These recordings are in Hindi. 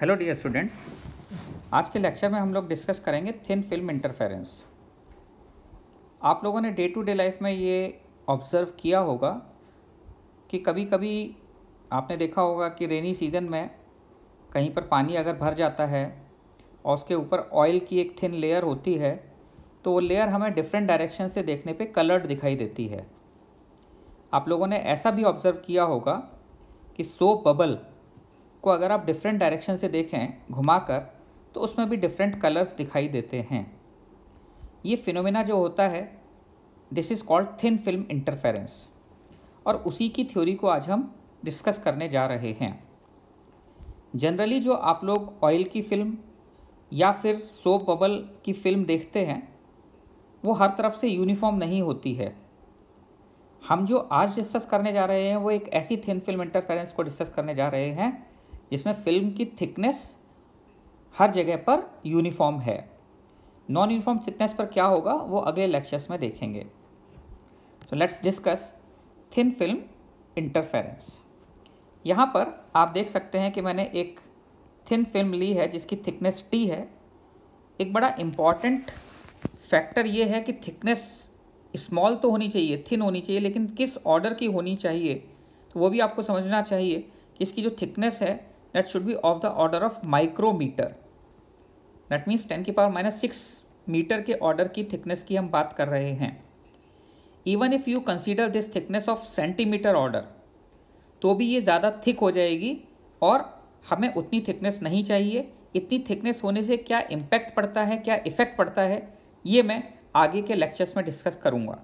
हेलो डियर स्टूडेंट्स आज के लेक्चर में हम लोग डिस्कस करेंगे थिन फिल्म इंटरफेरेंस आप लोगों ने डे टू डे लाइफ में ये ऑब्ज़र्व किया होगा कि कभी कभी आपने देखा होगा कि रेनी सीज़न में कहीं पर पानी अगर भर जाता है और उसके ऊपर ऑयल की एक थिन लेयर होती है तो वो लेयर हमें डिफरेंट डायरेक्शन से देखने पर कलर्ड दिखाई देती है आप लोगों ने ऐसा भी ऑब्ज़र्व किया होगा कि सो बबल को अगर आप डिफरेंट डायरेक्शन से देखें घुमाकर तो उसमें भी डिफरेंट कलर्स दिखाई देते हैं ये फिनोमेना जो होता है this is called thin film interference और उसी की थ्योरी को आज हम डिस्कस करने जा रहे हैं जनरली जो आप लोग ऑयल की फिल्म या फिर सोप बबल की फिल्म देखते हैं वो हर तरफ से यूनिफॉर्म नहीं होती है हम जो आज डिस्कस करने जा रहे हैं वो एक ऐसी थिन फिल्म इंटरफेरेंस को डिस्कस करने जा रहे हैं जिसमें फिल्म की थिकनेस हर जगह पर यूनिफॉर्म है नॉन यूनिफॉर्म थिकनेस पर क्या होगा वो अगले लेक्चर्स में देखेंगे so let's discuss thin film interference यहाँ पर आप देख सकते हैं कि मैंने एक थिन फिल्म ली है जिसकी थिकनेस टी है एक बड़ा इम्पॉर्टेंट फैक्टर ये है कि थिकनेस स्मॉल तो होनी चाहिए थिन होनी चाहिए लेकिन किस ऑर्डर की होनी चाहिए तो वो भी आपको समझना चाहिए कि इसकी जो थिकनेस है that should be of the order of micrometre that means ten की पावर माइनस सिक्स मीटर के ऑर्डर की थिकनेस की हम बात कर रहे हैं even if you consider this thickness of centimetre order तो भी ये ज़्यादा थिक हो जाएगी और हमें उतनी थिकनेस नहीं चाहिए इतनी थिकनेस होने से क्या इम्पैक्ट पड़ता है क्या इफ़ेक्ट पड़ता है ये मैं आगे के लेक्चर्स में डिस्कस करूँगा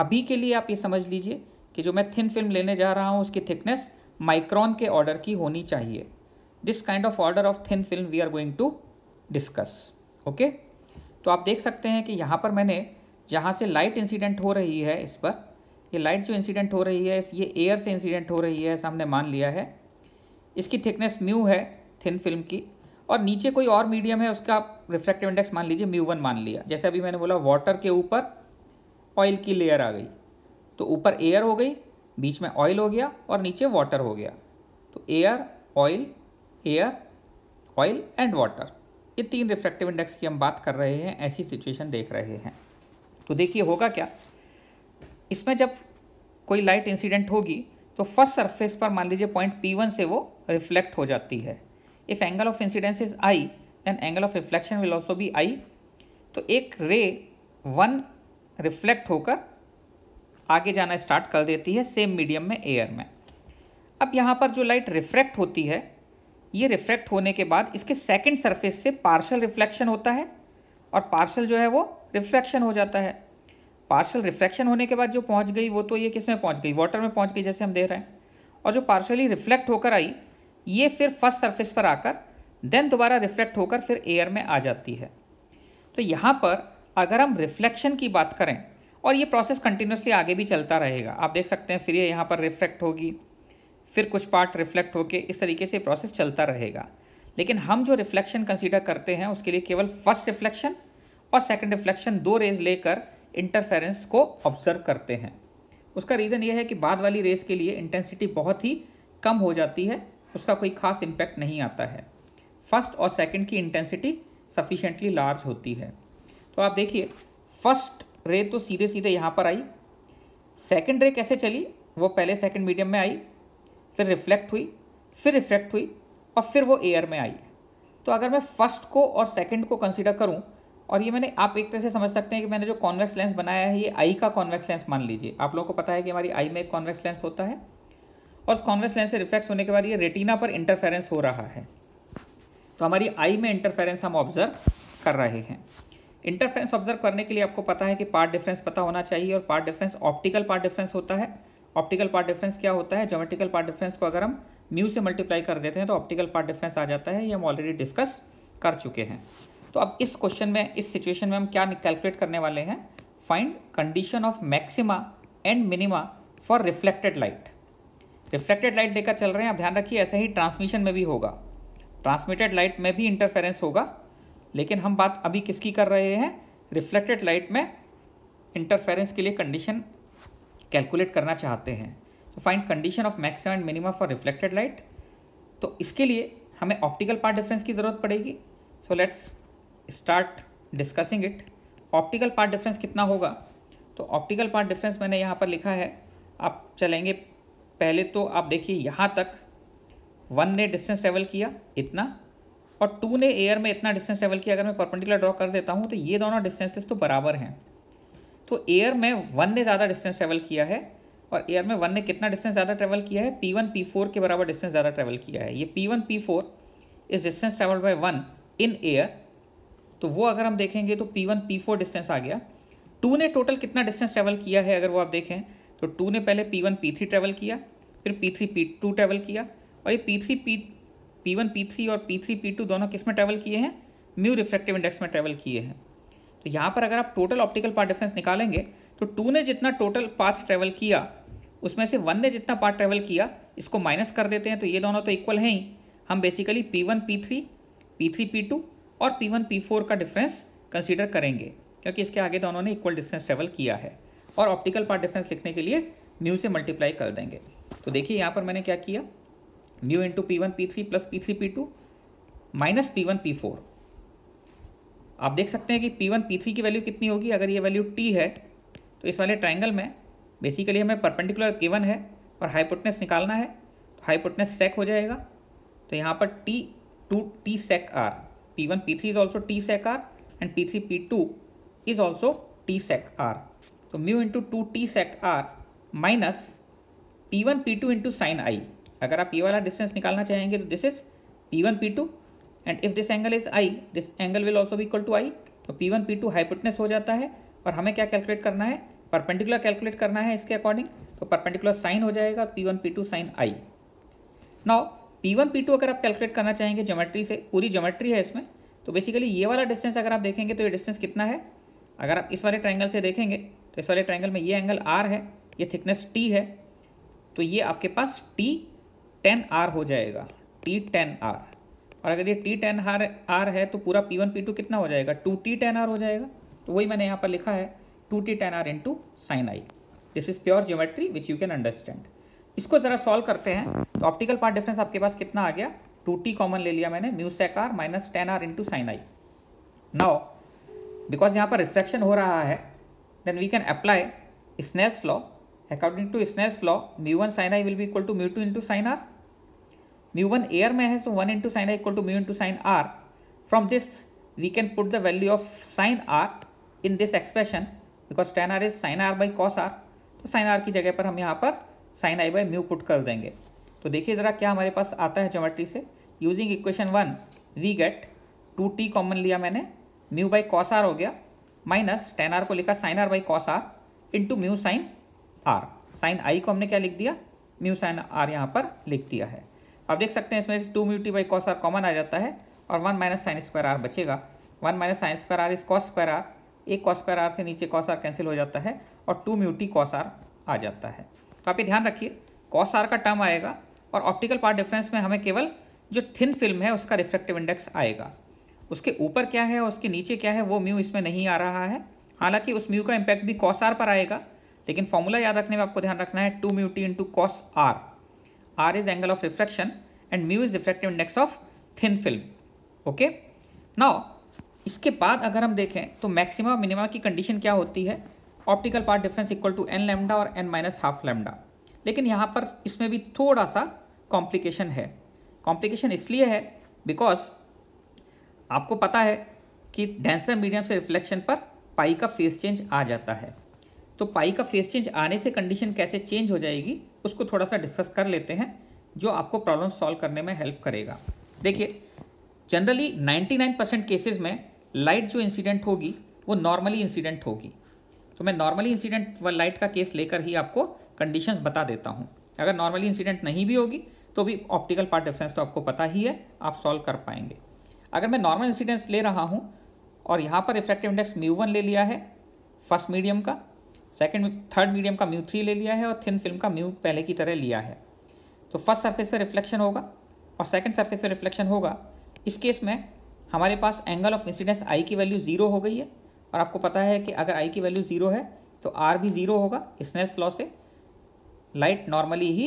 अभी के लिए आप ये समझ लीजिए कि जो मैं थिन फिल्म लेने जा रहा हूँ उसकी थिकनेस माइक्रॉन के ऑर्डर की होनी चाहिए this kind of order of thin film we are going to discuss okay तो आप देख सकते हैं कि यहाँ पर मैंने जहाँ से लाइट इंसिडेंट हो रही है इस पर ये लाइट जो इंसिडेंट हो रही है ये एयर से इंसिडेंट हो रही है सामने मान लिया है इसकी थिकनेस म्यू है थिन फिल्म की और नीचे कोई और मीडियम है उसका रिफ्लेक्टिव इंडेक्स मान लीजिए म्यू वन मान लिया जैसे अभी मैंने बोला वाटर के ऊपर ऑयल की लेयर आ गई तो ऊपर एयर हो गई बीच में ऑयल हो गया और नीचे वाटर हो गया तो air oil air oil and water ये तीन रिफ्रैक्टिव इंडेक्स की हम बात कर रहे हैं ऐसी सिचुएशन देख रहे हैं तो देखिए होगा क्या इसमें जब कोई लाइट इंसिडेंट होगी तो फर्स्ट सरफेस पर मान लीजिए पॉइंट पी वन से वो रिफ्लेक्ट हो जाती है if angle of incidence is I then angle of reflection will also be I तो एक रे वन रिफ्लेक्ट होकर आगे जाना स्टार्ट कर देती है सेम मीडियम में एयर में अब यहाँ पर जो लाइट रिफ्रैक्ट होती है ये रिफ्रैक्ट होने के बाद इसके सेकेंड सर्फेस से पार्शल रिफ्लेक्शन होता है और पार्शल जो है वो रिफ्रैक्शन हो जाता है पार्शल रिफ्रैक्शन होने के बाद जो पहुँच गई वो तो ये किस में पहुँच गई वाटर में पहुँच गई जैसे हम दे रहे हैं और जो पार्शली रिफ्लेक्ट होकर आई ये फिर फर्स्ट सरफेस पर आकर देन दोबारा रिफ्लेक्ट होकर फिर एयर में आ जाती है तो यहाँ पर अगर हम रिफ्लेक्शन की बात करें और ये प्रोसेस कंटिन्यूसली आगे भी चलता रहेगा आप देख सकते हैं फिर ये यहाँ पर रिफ्लेक्ट होगी फिर कुछ पार्ट रिफ्लेक्ट होके इस तरीके से प्रोसेस चलता रहेगा लेकिन हम जो रिफ्लेक्शन कंसीडर करते हैं उसके लिए केवल फर्स्ट रिफ्लेक्शन और सेकंड रिफ्लेक्शन दो रेज लेकर इंटरफेरेंस को ऑब्जर्व करते हैं उसका रीज़न ये है कि बाद वाली रेस के लिए इंटेंसिटी बहुत ही कम हो जाती है उसका कोई खास इम्पैक्ट नहीं आता है फर्स्ट और सेकेंड की इंटेंसिटी सफिशेंटली लार्ज होती है तो आप देखिए फर्स्ट रे तो सीधे सीधे यहाँ पर आई सेकेंड रे कैसे चली वो पहले सेकेंड मीडियम में आई फिर रिफ्लेक्ट हुई फिर रिफ्लेक्ट हुई और फिर वो एयर में आई तो अगर मैं फर्स्ट को और सेकेंड को कंसिडर करूँ और ये मैंने आप एक तरह से समझ सकते हैं कि मैंने जो कॉन्वेक्स लेंस बनाया है ये आई का कॉन्वेक्स लेंस मान लीजिए आप लोगों को पता है कि हमारी आई में एक कॉन्वेक्स लेंस होता है और उस कॉन्वेक्स लेंस से रिफ्लेक्स होने के बाद ये रेटिना पर इंटरफेरेंस हो रहा है तो हमारी आई में इंटरफेरेंस हम ऑब्जर्व कर रहे हैं इंटरफ्रेंस ऑब्जर्व करने के लिए आपको पता है कि पार्ट डिफरेंस पता होना चाहिए और path difference optical path difference होता है ऑप्टिकल पार्ट डिफरेंस क्या होता है जोमेटिकल पार्ट डिफरेंस को अगर हम म्यू से मल्टीप्लाई कर देते हैं तो ऑप्टिकल पार्ट डिफरेंस आ जाता है ये हम ऑलरेडी डिस्कस कर चुके हैं तो अब इस क्वेश्चन में इस सिचुएशन में हम क्या कैलकुलेट करने वाले हैं find condition of maxima and minima for reflected light reflected light लेकर चल रहे हैं आप ध्यान रखिए ऐसे ही ट्रांसमिशन में भी होगा ट्रांसमिटेड लाइट में भी इंटरफेरेंस होगा लेकिन हम बात अभी किसकी कर रहे हैं रिफ्लेक्टेड लाइट में इंटरफेरेंस के लिए कंडीशन कैलकुलेट करना चाहते हैं तो find condition of maximum and minimum for reflected light तो इसके लिए हमें ऑप्टिकल पार्ट डिफरेंस की ज़रूरत पड़ेगी so let's start discussing it optical path difference कितना होगा तो ऑप्टिकल पार्ट डिफरेंस मैंने यहाँ पर लिखा है आप चलेंगे पहले तो आप देखिए यहाँ तक वन ने डिस्टेंस ट्रेवल किया इतना और टू ने एयर में इतना डिस्टेंस ट्रेवल किया अगर मैं परपेंडिकुलर ड्रॉ कर देता हूँ तो ये दोनों डिस्टेंसेस तो बराबर हैं तो एयर में वन ने ज़्यादा डिस्टेंस ट्रेवल किया है और एयर में वन ने कितना डिस्टेंस ज़्यादा ट्रेवल किया है पी वन पी फोर के बराबर डिस्टेंस ज़्यादा ट्रेवल किया है ये P one P four is distance travel by one in air तो वो अगर हम देखेंगे तो P one P four distance आ गया टू ने टोटल कितना डिस्टेंस ट्रेवल किया है अगर वो आप देखें तो टू ने पहले P one P three travel किया फिर P three P two travel किया और ये P three P P one P three और पी थ्री पी टू दोनों किस में ट्रेवल किए हैं म्यू रिफ्लेक्टिव इंडेक्स में ट्रेवल किए हैं तो यहाँ पर अगर आप टोटल ऑप्टिकल पार्ट डिफरेंस निकालेंगे तो टू ने जितना टोटल पाथ ट्रेवल किया उसमें से वन ने जितना पार्ट ट्रैवल किया इसको माइनस कर देते हैं तो ये दोनों तो इक्वल हैं ही हम basically P one P three P three P two और पी वन पी फोर का डिफरेंस कंसिडर करेंगे क्योंकि इसके आगे दोनों ने इक्वल डिस्टेंस ट्रेवल किया है और ऑप्टिकल पार्ट डिफरेंस लिखने के लिए म्यू से मल्टीप्लाई कर देंगे तो देखिए यहाँ पर मैंने क्या किया mu into P one P three plus P three P two minus P one P four आप देख सकते हैं कि पी वन पी थ्री की वैल्यू कितनी होगी अगर ये वैल्यू टी है तो इस वाले ट्राइंगल में बेसिकली हमें परपेंडिकुलर के वन है और हाईपुटनेस निकालना है तो हाईपुटनेस सेक हो जाएगा तो यहाँ पर T two T sec R P one P three is also T sec R and P three P two is also T sec R तो mu into two T sec R minus P one P two into sine I अगर आप ये वाला डिस्टेंस निकालना चाहेंगे तो this is P one P two and if this angle is I this angle will also भी इक्वल टू आई तो P one P two hypotenuse हो जाता है और हमें क्या कैलकुलेट करना है परपेंडिकुलर कैलकुलेट करना है इसके अकॉर्डिंग तो परपेंडिकुलर साइन हो जाएगा P one P two sine I now P one P two अगर आप कैलकुलेट करना चाहेंगे ज्योमेट्री से पूरी ज्योमेट्री है इसमें तो बेसिकली ये वाला डिस्टेंस अगर आप देखेंगे तो ये डिस्टेंस कितना है अगर आप इस वाले ट्रायंगल से देखेंगे तो इस वाले ट्रायंगल में ये एंगल आर है ये थिकनेस टी है तो ये आपके पास टी टेन आर हो जाएगा टी टेन आर और अगर ये टी टेन आर आर है तो पूरा पी वन पी टू कितना हो जाएगा टू टी टेन आर हो जाएगा तो वही मैंने यहाँ पर लिखा है two T tan R into sine I this is pure geometry which you can understand इसको ज़रा सॉल्व करते हैं तो ऑप्टिकल पार्ट डिफरेंस आपके पास कितना आ गया टू टी कॉमन ले लिया मैंने mu sec R minus tan R into sine I now because यहाँ पर रिफ्लेक्शन हो रहा है then we can apply Snell's law according to Snell's law mu one sine I will be equal to mu two into sine R mu one air में है so one into sine R equal to mu into sine R from this we can put the value of sine are in this expression because tan R is sine R by cos R तो साइन आर की जगह पर हम यहाँ पर sine I by mu put कर देंगे तो देखिए ज़रा क्या हमारे पास आता है ज्योमेट्री से using equation one we get two T common लिया मैंने म्यू बाई कॉस आर हो गया माइनस टेन आर को लिखा sine R by cos R into mu sine R sine I को हमने क्या लिख दिया म्यू साइन आर यहाँ पर लिख दिया है आप देख सकते हैं इसमें two mu T by cos R common आ जाता है और one minus sine square R बचेगा one minus sine square R is cos square R एक कॉस स्क्वायर आर से नीचे कॉस आर कैंसिल हो जाता है और two mu T cos R आ जाता है तो आप ये ध्यान रखिए कॉस आर का टर्म आएगा और ऑप्टिकल पार्ट डिफरेंस में हमें केवल जो थिन फिल्म है उसका रिफ्लेक्टिव इंडेक्स आएगा उसके ऊपर क्या है और उसके नीचे क्या है वो म्यू इसमें नहीं आ रहा है हालांकि उस म्यू का इम्पैक्ट भी कॉस आर पर आएगा लेकिन फॉर्मूला याद रखने में आपको ध्यान रखना है two mu T into cos R r is angle of refraction and mu is refractive index of thin film okay now इसके बाद अगर हम देखें तो मैक्सिमा मिनिमा की कंडीशन क्या होती है optical path difference equal to N lambda और एन माइनस हाफ लेमडा लेकिन यहाँ पर इसमें भी थोड़ा सा कॉम्प्लिकेशन है कॉम्प्लिकेशन इसलिए है बिकॉज आपको पता है कि डेंसर मीडियम से रिफ्लेक्शन पर पाई का फेस चेंज आ जाता है तो पाई का फेस चेंज आने से कंडीशन कैसे चेंज हो जाएगी उसको थोड़ा सा डिस्कस कर लेते हैं जो आपको प्रॉब्लम सॉल्व करने में हेल्प करेगा देखिए जनरली 99 परसेंट केसेज में लाइट जो इंसिडेंट होगी वो नॉर्मली इंसिडेंट होगी तो मैं नॉर्मली इंसिडेंट व लाइट का केस लेकर ही आपको कंडीशंस बता देता हूँ अगर नॉर्मली इंसिडेंट नहीं भी होगी तो भी ऑप्टिकल पार्ट डिफरेंस तो आपको पता ही है आप सॉल्व कर पाएंगे अगर मैं नॉर्मल इंसिडेंस ले रहा हूँ और यहाँ पर इफेक्टिव इंडेक्स म्यू वन ले लिया है फर्स्ट मीडियम का सेकेंड थर्ड मीडियम का म्यू थ्री ले लिया है और थिन फिल्म का म्यू पहले की तरह लिया है तो फर्स्ट सरफेस पर रिफ्लेक्शन होगा और सेकेंड सरफेस पर रिफ्लेक्शन होगा इस केस में हमारे पास एंगल ऑफ इंसिडेंस आई की वैल्यू ज़ीरो हो गई है और आपको पता है कि अगर आई की वैल्यू ज़ीरो है तो आर भी ज़ीरो होगा स्नेस लॉ से लाइट नॉर्मली ही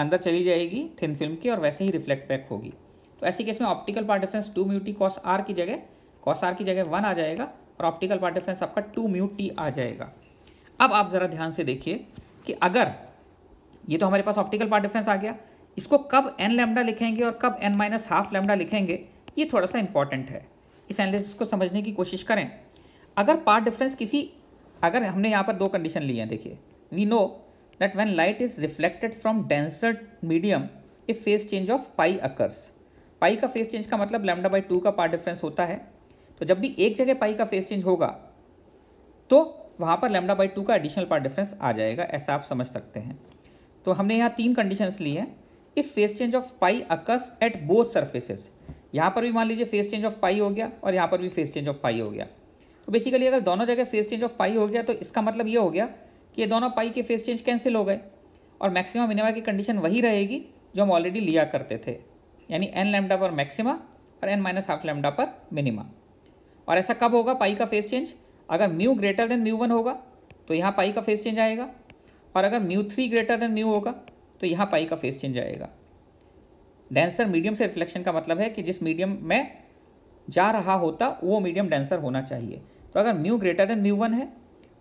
अंदर चली जाएगी थिन फिल्म की और वैसे ही रिफ्लेक्ट बैक होगी तो ऐसी केस में optical path difference two mu T cos R की जगह कॉस आर की जगह वन आ जाएगा और ऑप्टिकल पार्ट डिफरेंस आपका टू म्यू टी आ जाएगा अब आप ज़रा ध्यान से देखिए कि अगर ये तो हमारे पास ऑप्टिकल पार्ट डिफरेंस आ गया इसको कब एन लेमडा लिखेंगे और कब एन माइनस हाफ लेमडा लिखेंगे ये थोड़ा सा इंपॉर्टेंट है इस एनालिसिस को समझने की कोशिश करें अगर पार्ट डिफरेंस किसी अगर हमने यहाँ पर दो कंडीशन ली हैं देखिए we know that when light is reflected from denser medium a phase change of pi occurs pi का फेस चेंज का मतलब लेमडा बाई टू का पार्ट डिफरेंस होता है तो जब भी एक जगह पाई का फेस चेंज होगा तो वहाँ पर लेमडा बाई टू का एडिशनल पार्ट डिफरेंस आ जाएगा ऐसा आप समझ सकते हैं तो हमने यहाँ तीन कंडीशंस ली हैं if phase change of pi occurs at both surfaces यहाँ पर भी मान लीजिए फेस चेंज ऑफ पाई हो गया और यहाँ पर भी फेस चेंज ऑफ पाई हो गया तो बेसिकली अगर दोनों जगह फेस चेंज ऑफ पाई हो गया तो इसका मतलब ये हो गया कि ये दोनों पाई के फेस चेंज कैंसिल हो गए और मैक्सिमम मिनिमा की कंडीशन वही रहेगी जो हम ऑलरेडी लिया करते थे यानी एन लेमडा पर मैक्सिमा और एन माइनस हाफ लेमडा पर मिनिमा और ऐसा कब होगा पाई का फेस चेंज अगर mu greater than mu one होगा तो यहाँ पाई का फेस चेंज आएगा और अगर mu three greater than mu होगा तो यहाँ पाई का फेस चेंज आएगा डेंसर मीडियम से रिफ्लेक्शन का मतलब है कि जिस मीडियम में जा रहा होता वो मीडियम डेंसर होना चाहिए तो अगर mu greater than mu one है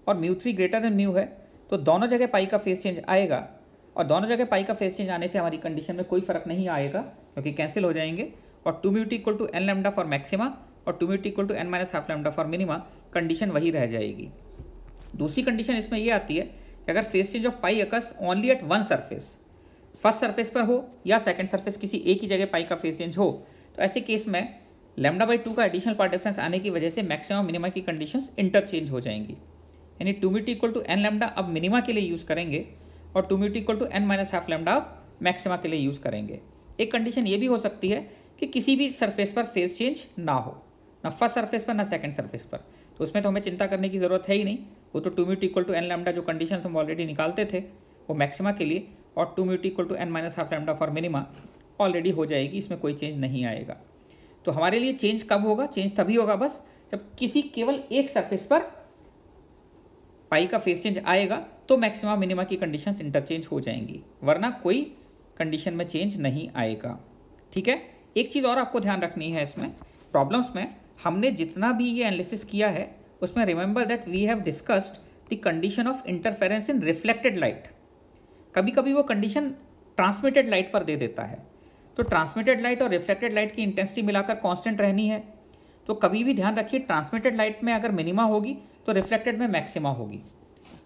और mu three greater than mu है तो दोनों जगह पाई का फेस चेंज आएगा और दोनों जगह पाई का फेस चेंज आने से हमारी कंडीशन में कोई फर्क नहीं आएगा क्योंकि कैंसिल हो जाएंगे और two mu T equal to N lambda for maxima और two mu T equal to N minus half lambda for minima condition वही रह जाएगी दूसरी कंडीशन इसमें ये आती है कि अगर phase change of pi occurs only at one surface first surface पर हो या सेकंड सरफेस किसी एक ही जगह पाई का फेस चेंज हो तो ऐसे केस में लेमडा बाई टू का एडिशनल पार्ट डिफरेंस आने की वजह से मैक्सिमम मिनिमा की कंडीशंस इंटरचेंज हो जाएंगी यानी two mu T equal to N lambda अब मिनिमा के लिए यूज़ करेंगे और two mu T equal to N minus half lambda अब मैक्सिमा के लिए यूज़ करेंगे एक कंडीशन ये भी हो सकती है कि किसी भी सरफेस पर फेस चेंज ना हो ना फर्स्ट सर्फेस पर ना सेकेंड सर्फेस पर तो उसमें तो हमें चिंता करने की ज़रूरत है ही नहीं वो तो two mu T equal to N lambda जो कंडीशन हम ऑलरेडी निकालते थे वो मैक्सिमा के लिए और two mu T equal to N minus half lambda for minima already हो जाएगी इसमें कोई चेंज नहीं आएगा तो हमारे लिए चेंज कब होगा चेंज तभी होगा बस जब किसी केवल एक सर्फेस पर पाई का फेस चेंज आएगा तो मैक्सिमा मिनिमा की कंडीशन इंटरचेंज हो जाएंगी वरना कोई कंडीशन में चेंज नहीं आएगा ठीक है एक चीज़ और आपको ध्यान रखनी है इसमें प्रॉब्लम्स में हमने जितना भी ये एनालिसिस किया है उसमें remember that we have discussed the condition of interference in reflected light कभी कभी वो कंडीशन ट्रांसमिटेड लाइट पर दे देता है तो ट्रांसमिटेड लाइट और रिफ्लेक्टेड लाइट की इंटेंसिटी मिलाकर कॉन्स्टेंट रहनी है तो कभी भी ध्यान रखिए ट्रांसमिटेड लाइट में अगर मिनिमा होगी तो रिफ्लेक्टेड में मैक्सिमा होगी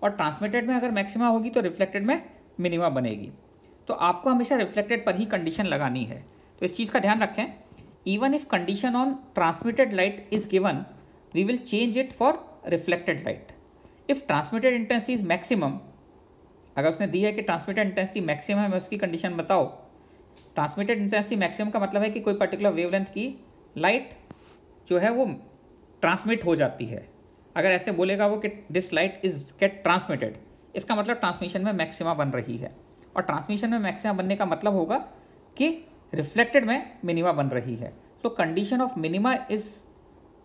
और ट्रांसमिटेड में अगर मैक्सिमा होगी तो रिफ्लेक्टेड में मिनिमा बनेगी तो आपको हमेशा रिफ्लेक्टेड पर ही कंडीशन लगानी है तो इस चीज़ का ध्यान रखें even if condition on transmitted light is given, we will change it for reflected light. If transmitted intensity is maximum, अगर उसने दी है कि ट्रांसमिटेड इंटेंसिटी मैक्सिमम है मैं उसकी कंडीशन बताओ ट्रांसमिटेड इंटेंसिटी मैक्सिमम का मतलब है कि कोई पर्टिकुलर वेवलेंथ की लाइट जो है वो ट्रांसमिट हो जाती है अगर ऐसे बोलेगा वो कि this light is get transmitted इसका मतलब ट्रांसमिशन में मैक्सिमा बन रही है और ट्रांसमिशन में मैक्सिमा बनने का मतलब होगा कि रिफ्लेक्टेड में मिनिमा बन रही है so condition of minima is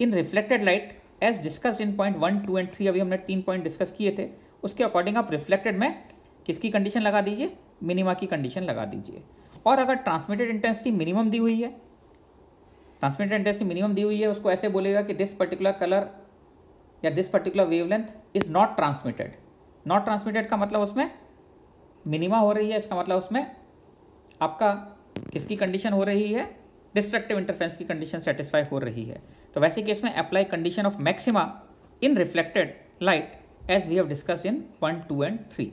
in reflected light as discussed in point one two and three अभी हमने तीन पॉइंट डिस्कस किए थे उसके अकॉर्डिंग आप रिफ्लेक्टेड में किसकी कंडीशन लगा दीजिए मिनिमा की कंडीशन लगा दीजिए और अगर ट्रांसमिटेड इंटेंसिटी मिनिमम दी हुई है ट्रांसमिटेड इंटेंसिटी मिनिमम दी हुई है उसको ऐसे बोलेगा कि दिस पर्टिकुलर कलर या this particular wavelength is not transmitted not transmitted का मतलब उसमें मिनिमा हो रही है इसका मतलब उसमें आपका किसकी कंडीशन हो रही है डिस्ट्रक्टिव इंटरफेरेंस की कंडीशन सेटिस्फाई हो रही है तो वैसे केस में apply condition of maxima in reflected light as we have discuss in one two and three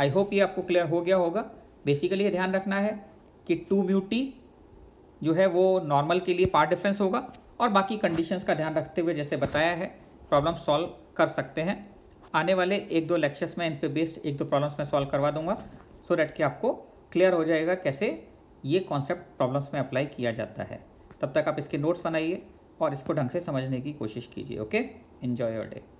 I hope ये आपको क्लियर हो गया होगा बेसिकली ये ध्यान रखना है कि टू ब्यूटी जो है वो नॉर्मल के लिए पार्ट डिफरेंस होगा और बाकी कंडीशंस का ध्यान रखते हुए जैसे बताया है प्रॉब्लम सॉल्व कर सकते हैं आने वाले एक दो लेक्चर्स में इन पे बेस्ड एक दो प्रॉब्लम्स में सॉल्व करवा दूंगा सो so डैट कि आपको क्लियर हो जाएगा कैसे ये कॉन्सेप्ट प्रॉब्लम्स में अप्लाई किया जाता है तब तक आप इसके नोट्स बनाइए और इसको ढंग से समझने की कोशिश कीजिए ओके इन्जॉय योर डे